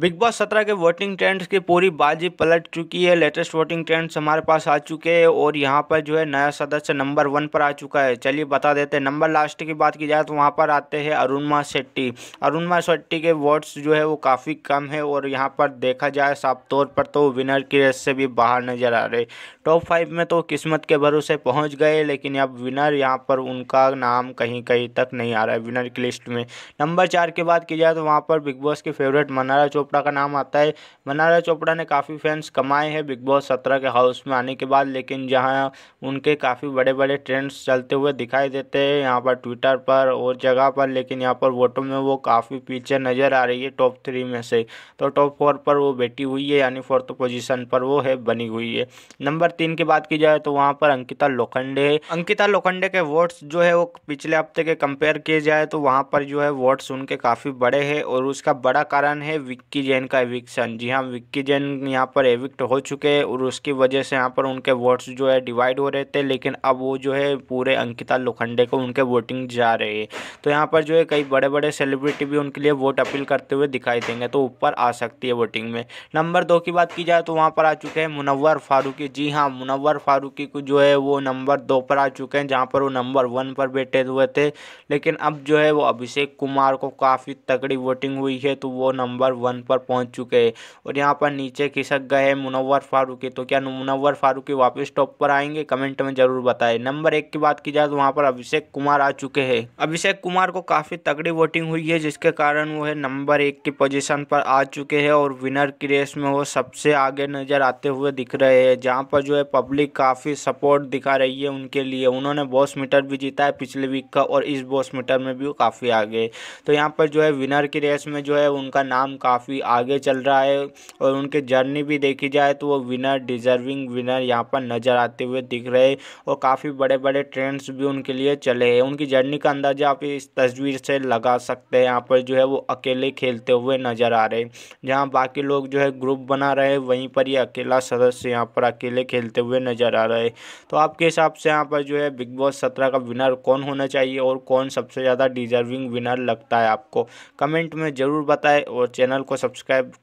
big boss सत्रह के voting trends की पूरी बाजी पलट चुकी है लेटेस्ट वोटिंग ट्रेंड्स हमारे पास आ चुके हैं और यहाँ पर जो है नया सदस्य नंबर वन पर आ चुका है चलिए बता देते हैं नंबर लास्ट की बात की जाए तो वहाँ पर आते हैं अरुणमा शेट्टी अरुणमा शेट्टी के वोट्स जो है वो काफ़ी कम है और यहाँ पर देखा जाए साफ तौर पर तो विनर की रेस से भी बाहर नजर आ रहे टॉप फाइव में तो किस्मत के भरोसे पहुँच गए लेकिन अब विनर यहाँ पर उनका नाम कहीं कहीं तक नहीं आ रहा है विनर की लिस्ट में नंबर चार की बात की जाए तो वहाँ पर बिग बॉस के फेवरेट मनारा चोपड़ा का नाम आता है वनारा चोपड़ा ने काफ़ी फैंस कमाए हैं बिग बॉस सत्रह के हाउस में आने के बाद लेकिन जहाँ उनके काफ़ी बड़े बड़े ट्रेंड्स चलते हुए दिखाई देते हैं यहाँ पर ट्विटर पर और जगह पर लेकिन यहाँ पर वोटों में वो काफ़ी पीछे नज़र आ रही है टॉप थ्री में से तो टॉप फोर पर वो बैठी हुई है यानी फोर्थ पोजीशन पर वो है बनी हुई है नंबर तीन की बात की जाए तो वहाँ पर अंकिता लोखंडे अंकिता लोखंडे के वोट्स जो है वो पिछले हफ्ते के कंपेयर किए जाए तो वहाँ पर जो है वोट्स उनके काफ़ी बड़े हैं और उसका बड़ा कारण है विक्की जैन का एविक्शन जी हाँ विक्की जैन यहाँ पर एविक्ट हो चुके हैं और उसकी वजह से यहाँ पर उनके वोट्स जो है डिवाइड हो रहे थे लेकिन अब वो जो है पूरे अंकिता लोखंडे को उनके वोटिंग जा रहे है तो यहाँ पर जो है कई बड़े बड़े सेलिब्रिटी भी उनके लिए वोट अपील करते हुए दिखाई देंगे तो ऊपर आ सकती है वोटिंग में नंबर दो की बात की जाए तो वहाँ पर आ चुके हैं मुनवर फारूकी जी हाँ मुनवर फारूकी को जो है वो नंबर दो पर आ चुके हैं जहाँ पर वो नंबर वन पर बैठे हुए थे लेकिन अब जो है वो अभिषेक कुमार को काफ़ी तगड़ी वोटिंग हुई है तो वो नंबर वन अंत पर पहुंच चुके हैं और यहाँ पर नीचे खिसक गए हैं मुनवर फारूकी तो क्या मुनवर फारूकी वापस टॉप पर आएंगे कमेंट में जरूर बताएं नंबर एक की बात की जाए तो वहाँ पर अभिषेक कुमार आ चुके हैं अभिषेक कुमार को काफ़ी तगड़ी वोटिंग हुई है जिसके कारण वो है नंबर एक की पोजिशन पर आ चुके हैं और विनर की रेस में वो सबसे आगे नज़र आते हुए दिख रहे हैं जहाँ पर जो है पब्लिक काफ़ी सपोर्ट दिखा रही है उनके लिए उन्होंने बॉस मीटर भी जीता है पिछले वीक का और इस बॉस मीटर में भी वो काफ़ी आगे तो यहाँ पर जो है विनर की रेस में जो है उनका नाम काफ़ी भी आगे चल रहा है और उनके जर्नी भी देखी जाए तो वो विनर डिजर्विंग विनर यहाँ पर नज़र आते हुए दिख रहे और काफ़ी बड़े बड़े ट्रेंड्स भी उनके लिए चले हैं उनकी जर्नी का अंदाजा आप इस तस्वीर से लगा सकते हैं यहाँ पर जो है वो अकेले खेलते हुए नज़र आ रहे जहाँ बाकी लोग जो है ग्रुप बना रहे वहीं पर ये अकेला सदस्य यहाँ पर अकेले खेलते हुए नज़र आ रहे तो आपके हिसाब से यहाँ पर जो है बिग बॉस सत्रह का विनर कौन होना चाहिए और कौन सबसे ज़्यादा डिजर्विंग विनर लगता है आपको कमेंट में ज़रूर बताएं और चैनल को सब्सक्राइब